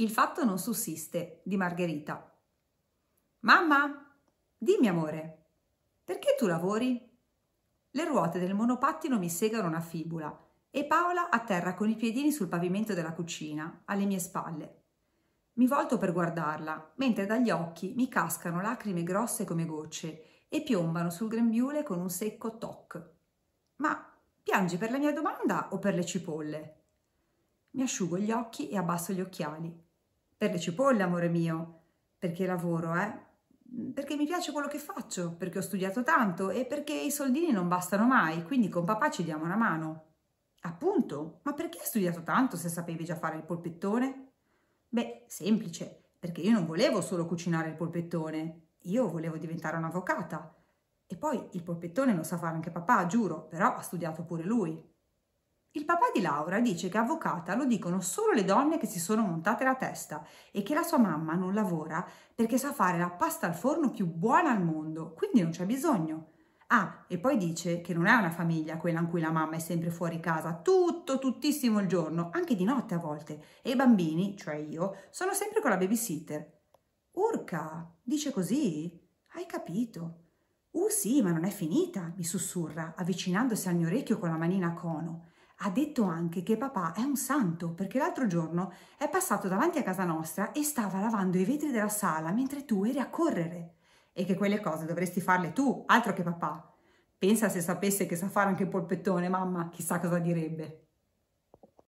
Il fatto non sussiste di Margherita. Mamma, dimmi amore, perché tu lavori? Le ruote del monopattino mi segano una fibula e Paola atterra con i piedini sul pavimento della cucina, alle mie spalle. Mi volto per guardarla, mentre dagli occhi mi cascano lacrime grosse come gocce e piombano sul grembiule con un secco toc. Ma piangi per la mia domanda o per le cipolle? Mi asciugo gli occhi e abbasso gli occhiali per le cipolle, amore mio, perché lavoro, eh? Mm, perché mi piace quello che faccio, perché ho studiato tanto e perché i soldini non bastano mai, quindi con papà ci diamo una mano. Appunto, ma perché hai studiato tanto se sapevi già fare il polpettone? Beh, semplice, perché io non volevo solo cucinare il polpettone, io volevo diventare un'avvocata. E poi il polpettone lo sa fare anche papà, giuro, però ha studiato pure lui. Il papà di Laura dice che avvocata lo dicono solo le donne che si sono montate la testa e che la sua mamma non lavora perché sa fare la pasta al forno più buona al mondo, quindi non c'è bisogno. Ah, e poi dice che non è una famiglia quella in cui la mamma è sempre fuori casa, tutto, tuttissimo il giorno, anche di notte a volte, e i bambini, cioè io, sono sempre con la babysitter. Urca, dice così? Hai capito. Uh sì, ma non è finita, mi sussurra, avvicinandosi al mio orecchio con la manina a cono ha detto anche che papà è un santo perché l'altro giorno è passato davanti a casa nostra e stava lavando i vetri della sala mentre tu eri a correre e che quelle cose dovresti farle tu, altro che papà. Pensa se sapesse che sa fare anche il polpettone, mamma, chissà cosa direbbe.